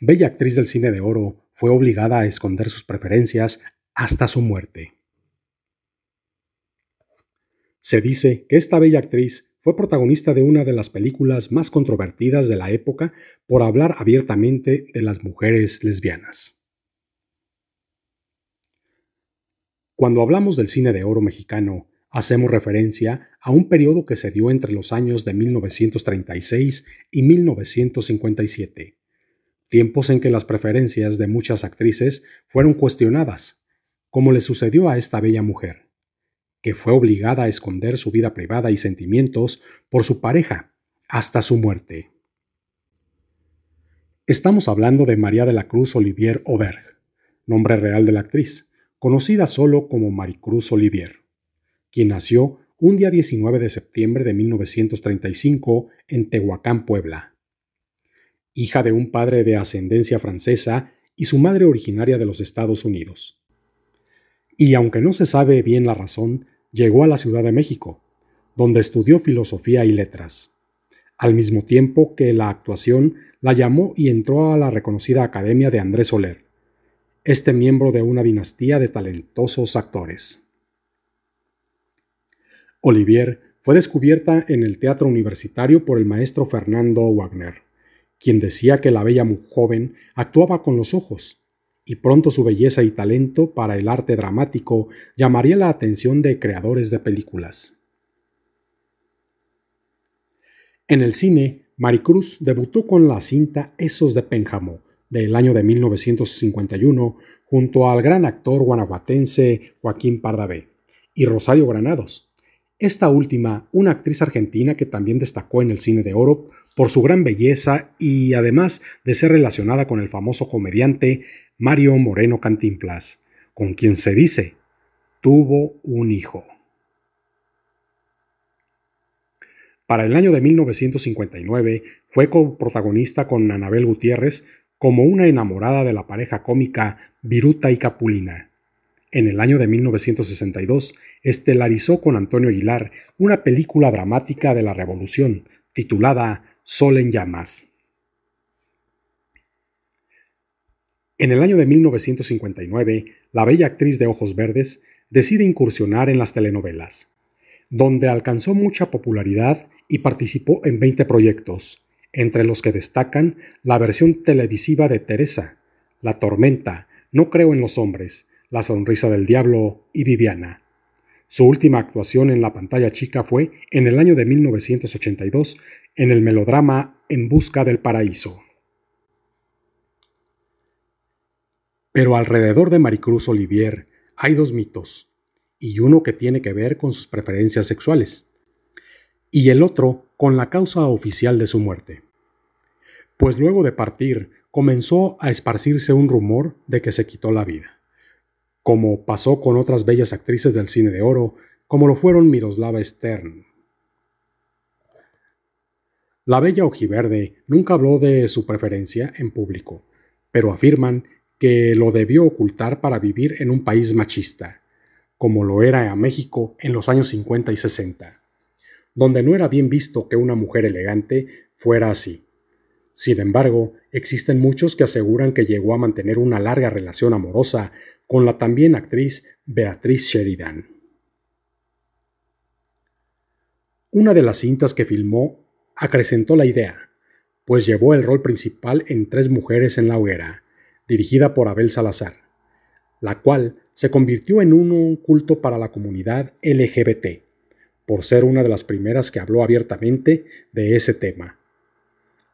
bella actriz del cine de oro, fue obligada a esconder sus preferencias hasta su muerte. Se dice que esta bella actriz fue protagonista de una de las películas más controvertidas de la época por hablar abiertamente de las mujeres lesbianas. Cuando hablamos del cine de oro mexicano, hacemos referencia a un periodo que se dio entre los años de 1936 y 1957, tiempos en que las preferencias de muchas actrices fueron cuestionadas, como le sucedió a esta bella mujer, que fue obligada a esconder su vida privada y sentimientos por su pareja hasta su muerte. Estamos hablando de María de la Cruz Olivier Auberg, nombre real de la actriz, conocida solo como Maricruz Olivier, quien nació un día 19 de septiembre de 1935 en Tehuacán, Puebla hija de un padre de ascendencia francesa y su madre originaria de los Estados Unidos. Y aunque no se sabe bien la razón, llegó a la Ciudad de México, donde estudió filosofía y letras. Al mismo tiempo que la actuación la llamó y entró a la reconocida Academia de Andrés Soler, este miembro de una dinastía de talentosos actores. Olivier fue descubierta en el teatro universitario por el maestro Fernando Wagner quien decía que la bella joven actuaba con los ojos, y pronto su belleza y talento para el arte dramático llamaría la atención de creadores de películas. En el cine, Maricruz debutó con la cinta Esos de Pénjamo, del año de 1951, junto al gran actor guanajuatense Joaquín Pardavé y Rosario Granados, esta última, una actriz argentina que también destacó en el cine de oro por su gran belleza y además de ser relacionada con el famoso comediante Mario Moreno Cantinflas, con quien se dice tuvo un hijo. Para el año de 1959 fue coprotagonista con Anabel Gutiérrez como una enamorada de la pareja cómica Viruta y Capulina en el año de 1962, estelarizó con Antonio Aguilar una película dramática de la Revolución, titulada Sol en llamas. En el año de 1959, la bella actriz de Ojos Verdes decide incursionar en las telenovelas, donde alcanzó mucha popularidad y participó en 20 proyectos, entre los que destacan la versión televisiva de Teresa, La Tormenta, No Creo en los Hombres, la sonrisa del diablo y Viviana. Su última actuación en la pantalla chica fue en el año de 1982 en el melodrama En Busca del Paraíso. Pero alrededor de Maricruz Olivier hay dos mitos, y uno que tiene que ver con sus preferencias sexuales, y el otro con la causa oficial de su muerte. Pues luego de partir comenzó a esparcirse un rumor de que se quitó la vida como pasó con otras bellas actrices del cine de oro, como lo fueron Miroslava Stern. La bella ojiverde nunca habló de su preferencia en público, pero afirman que lo debió ocultar para vivir en un país machista, como lo era a México en los años 50 y 60, donde no era bien visto que una mujer elegante fuera así. Sin embargo, existen muchos que aseguran que llegó a mantener una larga relación amorosa con la también actriz Beatriz Sheridan. Una de las cintas que filmó acrecentó la idea, pues llevó el rol principal en Tres Mujeres en la Hoguera, dirigida por Abel Salazar, la cual se convirtió en un culto para la comunidad LGBT, por ser una de las primeras que habló abiertamente de ese tema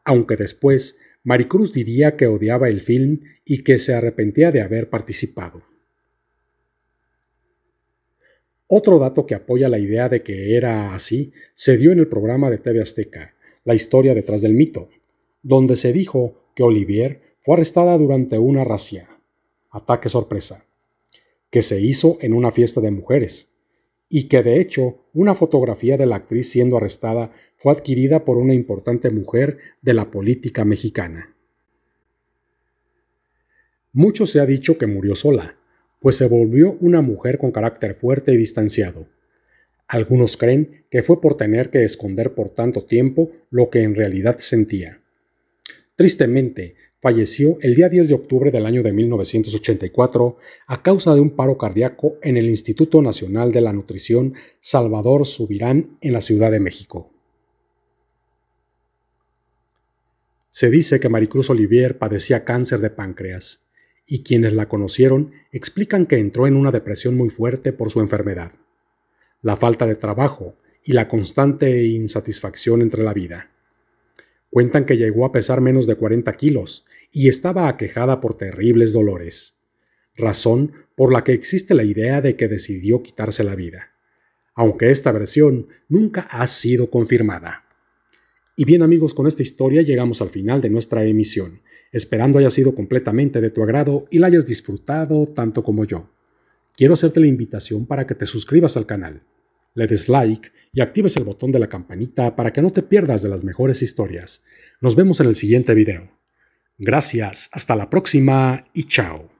aunque después Maricruz diría que odiaba el film y que se arrepentía de haber participado. Otro dato que apoya la idea de que era así se dio en el programa de TV Azteca, La historia detrás del mito, donde se dijo que Olivier fue arrestada durante una racia, ataque sorpresa, que se hizo en una fiesta de mujeres, y que de hecho una fotografía de la actriz siendo arrestada fue adquirida por una importante mujer de la política mexicana. Mucho se ha dicho que murió sola, pues se volvió una mujer con carácter fuerte y distanciado. Algunos creen que fue por tener que esconder por tanto tiempo lo que en realidad sentía. Tristemente, falleció el día 10 de octubre del año de 1984 a causa de un paro cardíaco en el Instituto Nacional de la Nutrición Salvador Subirán en la Ciudad de México. Se dice que Maricruz Olivier padecía cáncer de páncreas, y quienes la conocieron explican que entró en una depresión muy fuerte por su enfermedad, la falta de trabajo y la constante insatisfacción entre la vida. Cuentan que llegó a pesar menos de 40 kilos y estaba aquejada por terribles dolores, razón por la que existe la idea de que decidió quitarse la vida, aunque esta versión nunca ha sido confirmada. Y bien amigos, con esta historia llegamos al final de nuestra emisión, esperando haya sido completamente de tu agrado y la hayas disfrutado tanto como yo. Quiero hacerte la invitación para que te suscribas al canal le des like y actives el botón de la campanita para que no te pierdas de las mejores historias. Nos vemos en el siguiente video. Gracias, hasta la próxima y chao.